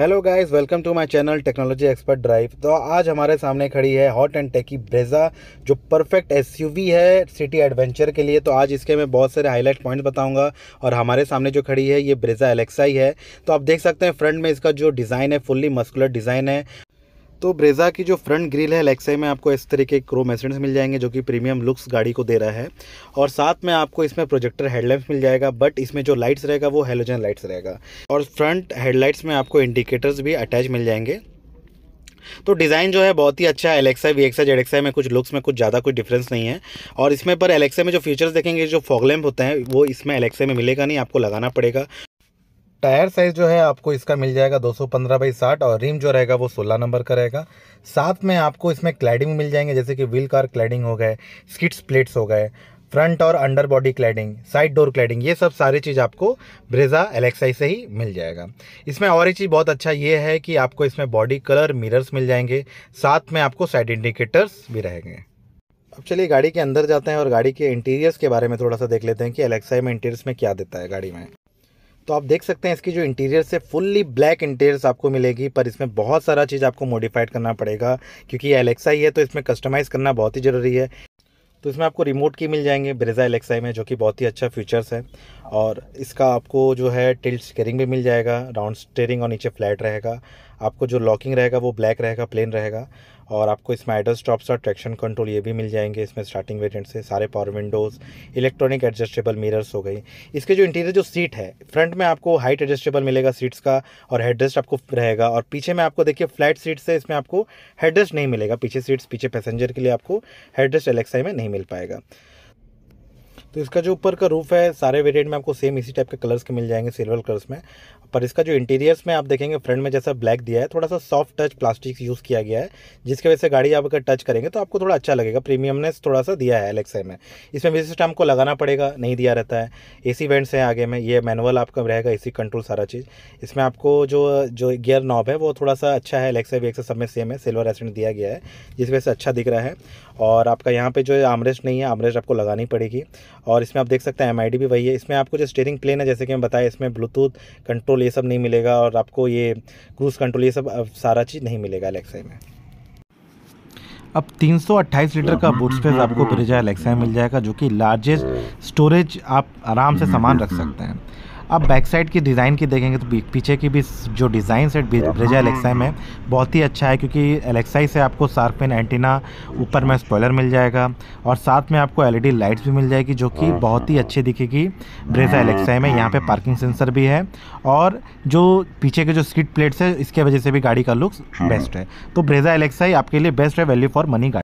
Hello guys welcome to my channel technology expert drive तो आज हमारे सामने खड़ी है हॉट एंड टेकी ब्रेजा जो परफेक्ट एसयूवी है सिटी एडवेंचर के लिए तो आज इसके मैं बहुत सारे हाईलाइट पॉइंट्स बताऊंगा और हमारे सामने जो खड़ी है ये ब्रेजा एलेक्सा ही है तो आप देख सकते हैं फ्रंट में इसका जो डिज़ाइन है फुल्ली मस्कुलर डिज़ाइन है तो ब्रेजा की जो फ्रंट ग्रिल है लेक्साई में आपको इस तरीके के क्रोम एसेंट्स मिल जाएंगे जो कि प्रीमियम लुक्स गाड़ी को दे रहा है और साथ में आपको इसमें प्रोजेक्टर हेडलैम्प मिल जाएगा बट इसमें जो लाइट्स रहेगा वो हेलोजन लाइट्स रहेगा और फ्रंट हेडलाइट्स में आपको इंडिकेटर्स भी अटैच मिल जाएंगे तो डिज़ाइन जो है बहुत ही अच्छा है LXi VXi ZXi में कुछ लुक्स में कुछ ज़्यादा कोई डिफरेंस नहीं है और इसमें पर एलेक्सा में जो फीचर्स देखेंगे जो फॉगलैम्प होते हैं वो इसमें एलेक्सा में मिलेगा नहीं आपको लगाना पड़ेगा टायर साइज़ जो है आपको इसका मिल जाएगा 215 बाई साठ और रिम जो रहेगा वो 16 नंबर का रहेगा साथ में आपको इसमें क्लैडिंग मिल जाएंगे जैसे कि व्हील कार क्लैडिंग हो गए स्किट्स प्लेट्स हो गए फ्रंट और under body cladding side door cladding ये सब सारी चीज़ आपको ब्रेजा एलेक्साई से ही मिल जाएगा इसमें और एक चीज़ बहुत अच्छा ये है कि आपको इसमें बॉडी कलर मिरर्स मिल जाएंगे साथ में आपको साइड इंडिकेटर्स भी रहेंगे अब चलिए गाड़ी के अंदर जाते हैं और गाड़ी के इंटीरियर्स के बारे में थोड़ा सा देख लेते हैं कि एलेक्साई में इंटीरियर्स में क्या देता है गाड़ी में तो आप देख सकते हैं इसकी जो इंटीरियर से फुल्ली ब्लैक इंटीरियर्स आपको मिलेगी पर इसमें बहुत सारा चीज़ आपको मॉडिफाइड करना पड़ेगा क्योंकि एलेक्सा ही है तो इसमें कस्टमाइज़ करना बहुत ही ज़रूरी है तो इसमें आपको रिमोट की मिल जाएंगे ब्रेजा एलेक्साई में जो कि बहुत ही अच्छा फीचर्स है और इसका आपको जो है टिल्ट स्टेयरिंग भी मिल जाएगा राउंड स्टेयरिंग और नीचे फ्लैट रहेगा आपको जो लॉकिंग रहेगा वो ब्लैक रहेगा प्लेन रहेगा और आपको इसमें आइडल स्टॉप्स और ट्रैक्शन कंट्रोल ये भी मिल जाएंगे इसमें स्टार्टिंग वेरियंट से सारे power windows electronic adjustable mirrors हो गई इसके जो इंटीरियर जो सीट है फ्रंट में आपको हाइट एडजस्टेबल मिलेगा सीट्स का और हेडरेस्ट आपको रहेगा और पीछे में आपको देखिए फ्लैट सीट्स है इसमें आपको हेडरेस्ट नहीं मिलेगा पीछे सीट्स पीछे पैसेंजर के लिए आपको हेडरेस्ट एलेक्साई में नहीं मिल पाएगा तो इसका जो ऊपर का रूफ है सारे वेरिएंट में आपको सेम इसी टाइप के कलर्स के मिल जाएंगे सिल्वर कलर्स में पर इसका जो इंटीरियर्स में आप देखेंगे फ्रंट में जैसा ब्लैक दिया है थोड़ा सा सॉफ्ट टच प्लास्टिक यूज़ किया गया है जिसकी वजह से गाड़ी आप अगर टच करेंगे तो आपको थोड़ा अच्छा लगेगा प्रीमियमनेस थोड़ा सा दिया है एलेक्सा में इसमें विशेष सिस्टम आपको लगाना पड़ेगा नहीं दिया रहता है ए सी वेंट्स हैं आगे में ये मैनुअल आपका रहेगा ए सी कंट्रोल सारा चीज़ इसमें आपको जो जो गियर नॉब है वो थोड़ा सा अच्छा है एलेक्सा वी सब में सेम है सिल्वर एसेंट दिया गया है जिस वजह से अच्छा दिख रहा है और आपका यहाँ पर जो आमरेस्ट नहीं है आमरेस्ट आपको लगानी पड़ेगी और इसमें आप देख सकते हैं एम भी वही है इसमें आपको जो स्टेयरिंग प्लेन है जैसे कि मैं बताया इसमें ब्लूटूथ कंट्रोल ये सब नहीं मिलेगा और आपको ये क्रूज़ कंट्रोल ये सब सारा चीज़ नहीं मिलेगा एलेक्सा में अब 328 लीटर का बूट स्पेस आपको ब्रिजा एलेक्सा मिल जाएगा जो कि लार्जेस्ट स्टोरेज आप आराम से सामान रख सकते हैं आप बैक साइड की डिज़ाइन की देखेंगे तो पीछे की भी जो डिज़ाइन है ब्रिजा एलेक्साई में बहुत ही अच्छा है क्योंकि एलेक्साई से आपको पेन एंटीना ऊपर में स्पॉयलर मिल जाएगा और साथ में आपको एलईडी लाइट्स e भी मिल जाएगी जो कि uh-huh. बहुत ही अच्छी दिखेगी ब्रेजा एलेक्साई में यहाँ पर पार्किंग सेंसर भी है और जो पीछे के जो सीट प्लेट्स है इसके वजह से भी गाड़ी का लुक्स बेस्ट uh-huh. है तो ब्रेजा एलेक्साई आपके लिए बेस्ट है वैल्यू फॉर मनी गाड़ी